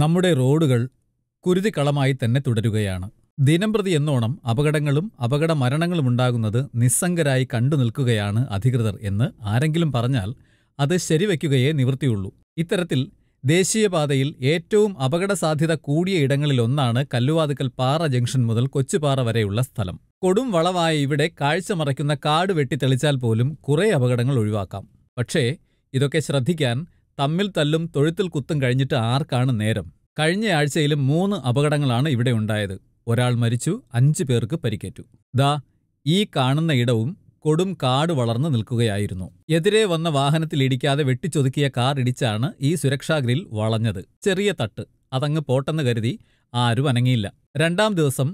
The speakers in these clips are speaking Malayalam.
നമ്മുടെ റോഡുകൾ കുരുതിക്കളമായി തന്നെ തുടരുകയാണ് ദിനംപ്രതി എന്നോണം അപകടങ്ങളും അപകട മരണങ്ങളും ഉണ്ടാകുന്നത് നിസ്സംഗരായി കണ്ടു നിൽക്കുകയാണ് അധികൃതർ എന്ന് ആരെങ്കിലും പറഞ്ഞാൽ അത് ശരിവയ്ക്കുകയേ നിവൃത്തിയുള്ളൂ ഇത്തരത്തിൽ ദേശീയപാതയിൽ ഏറ്റവും അപകട സാധ്യത കൂടിയ ഇടങ്ങളിലൊന്നാണ് കല്ലുവാതുക്കൽ പാറ ജംഗ്ഷൻ മുതൽ കൊച്ചുപാറ വരെയുള്ള സ്ഥലം കൊടും വളവായ ഇവിടെ കാഴ്ച മറയ്ക്കുന്ന കാട് വെട്ടിത്തെളിച്ചാൽ പോലും കുറേ അപകടങ്ങൾ ഒഴിവാക്കാം പക്ഷേ ഇതൊക്കെ ശ്രദ്ധിക്കാൻ തമ്മിൽ തല്ലും തൊഴുത്തിൽ കുത്തും കഴിഞ്ഞിട്ട് ആർക്കാണ് നേരം കഴിഞ്ഞ ആഴ്ചയിലും മൂന്ന് അപകടങ്ങളാണ് ഇവിടെ ഉണ്ടായത് ഒരാൾ മരിച്ചു അഞ്ച് പേർക്ക് പരിക്കേറ്റു ദാ ഈ കാണുന്ന ഇടവും കൊടും കാട് വളർന്നു നിൽക്കുകയായിരുന്നു എതിരെ വന്ന വാഹനത്തിൽ ഇടിക്കാതെ വെട്ടിച്ചൊതുക്കിയ കാർ ഇടിച്ചാണ് ഈ സുരക്ഷാ ഗ്രിൽ വളഞ്ഞത് ചെറിയ തട്ട് അതങ്ങ് പോട്ടെന്ന് കരുതി ആരും അനങ്ങിയില്ല രണ്ടാം ദിവസം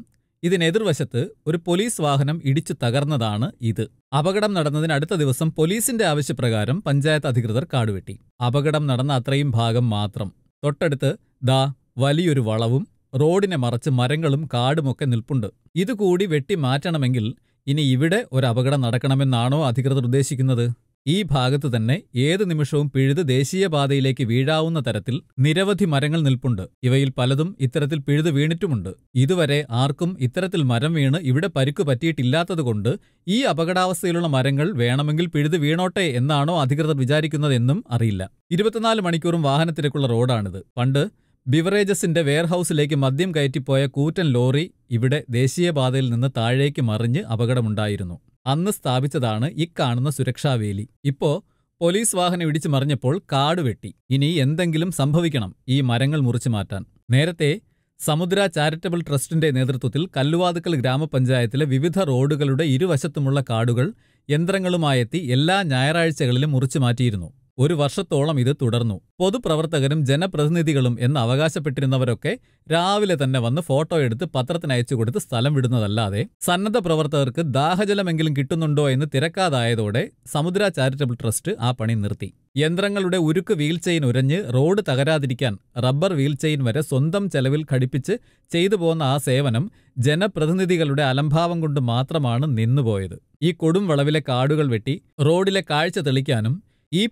ഇതിനെതിർവശത്ത് ഒരു പോലീസ് വാഹനം ഇടിച്ചു തകർന്നതാണ് ഇത് അപകടം നടന്നതിന് അടുത്ത ദിവസം പോലീസിന്റെ ആവശ്യപ്രകാരം പഞ്ചായത്ത് അധികൃതർ കാടുവെട്ടി അപകടം നടന്ന അത്രയും ഭാഗം മാത്രം തൊട്ടടുത്ത് ദാ വലിയൊരു വളവും റോഡിനെ മറച്ച് മരങ്ങളും കാടുമൊക്കെ നിൽപ്പുണ്ട് ഇതുകൂടി വെട്ടി മാറ്റണമെങ്കിൽ ഇനി ഇവിടെ ഒരു അപകടം നടക്കണമെന്നാണോ അധികൃതർ ഉദ്ദേശിക്കുന്നത് ഈ ഭാഗത്ത് തന്നെ ഏത് നിമിഷവും പിഴുത് ദേശീയപാതയിലേക്ക് വീഴാവുന്ന തരത്തിൽ നിരവധി മരങ്ങൾ നിൽപ്പുണ്ട് ഇവയിൽ പലതും ഇത്തരത്തിൽ പിഴുത് വീണിട്ടുമുണ്ട് ഇതുവരെ ആർക്കും ഇത്തരത്തിൽ മരം വീണ് ഇവിടെ പരുക്ക് പറ്റിയിട്ടില്ലാത്തതുകൊണ്ട് ഈ അപകടാവസ്ഥയിലുള്ള മരങ്ങൾ വേണമെങ്കിൽ പിഴുത് വീണോട്ടെ എന്നാണോ അധികൃതർ വിചാരിക്കുന്നതെന്നും അറിയില്ല ഇരുപത്തിനാല് മണിക്കൂറും വാഹനത്തിരക്കുള്ള റോഡാണിത് പണ്ട് ബിവറേജസിന്റെ വെയർഹൌസിലേക്ക് മദ്യം കയറ്റിപ്പോയ കൂറ്റൻ ലോറി ഇവിടെ ദേശീയപാതയിൽ നിന്ന് താഴേക്ക് മറിഞ്ഞ് അപകടമുണ്ടായിരുന്നു അന്ന് സ്ഥാപിച്ചതാണ് ഇക്കാണുന്ന സുരക്ഷാവേലി ഇപ്പോ പോലീസ് വാഹനം ഇടിച്ചു മറിഞ്ഞപ്പോൾ കാട് വെട്ടി ഇനി എന്തെങ്കിലും സംഭവിക്കണം ഈ മരങ്ങൾ മുറിച്ചു മാറ്റാൻ നേരത്തെ സമുദ്ര ചാരിറ്റബിൾ ട്രസ്റ്റിന്റെ നേതൃത്വത്തിൽ കല്ലുവാതുക്കൽ ഗ്രാമപഞ്ചായത്തിലെ വിവിധ റോഡുകളുടെ ഇരുവശത്തുമുള്ള കാടുകൾ യന്ത്രങ്ങളുമായെത്തി എല്ലാ ഞായറാഴ്ചകളിലും മുറിച്ചു മാറ്റിയിരുന്നു ഒരു വർഷത്തോളം ഇത് തുടർന്നു പൊതുപ്രവർത്തകരും ജനപ്രതിനിധികളും എന്ന് അവകാശപ്പെട്ടിരുന്നവരൊക്കെ രാവിലെ തന്നെ വന്ന് ഫോട്ടോ എടുത്ത് പത്രത്തിന് അയച്ചു കൊടുത്ത് സ്ഥലം വിടുന്നതല്ലാതെ സന്നദ്ധ പ്രവർത്തകർക്ക് ദാഹജലമെങ്കിലും കിട്ടുന്നുണ്ടോ എന്ന് തിരക്കാതായതോടെ സമുദ്ര ചാരിറ്റബിൾ ട്രസ്റ്റ് ആ പണി നിർത്തി യന്ത്രങ്ങളുടെ ഉരുക്ക് വീൽ ചെയിൻ ഉരഞ്ഞ് റോഡ് തകരാതിരിക്കാൻ റബ്ബർ വീൽ ചെയിൻ വരെ സ്വന്തം ചെലവിൽ ഘടിപ്പിച്ച് ചെയ്തു പോകുന്ന ആ സേവനം ജനപ്രതിനിധികളുടെ അലംഭാവം കൊണ്ട് മാത്രമാണ് നിന്നുപോയത് ഈ കൊടും വളവിലെ കാടുകൾ വെട്ടി റോഡിലെ കാഴ്ച തെളിക്കാനും ഈ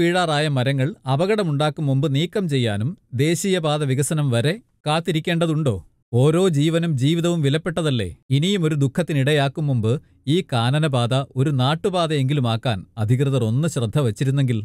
വീഴാറായ മരങ്ങൾ അപകടമുണ്ടാക്കും മുമ്പ് നീക്കം ചെയ്യാനും ദേശീയപാത വികസനം വരെ കാത്തിരിക്കേണ്ടതുണ്ടോ ഓരോ ജീവനും ജീവിതവും വിലപ്പെട്ടതല്ലേ ഇനിയും ഒരു ദുഃഖത്തിനിടയാക്കും മുമ്പ് ഈ കാനനപാത ഒരു നാട്ടുപാതയെങ്കിലുമാക്കാൻ അധികൃതർ ഒന്ന് ശ്രദ്ധ വച്ചിരുന്നെങ്കിൽ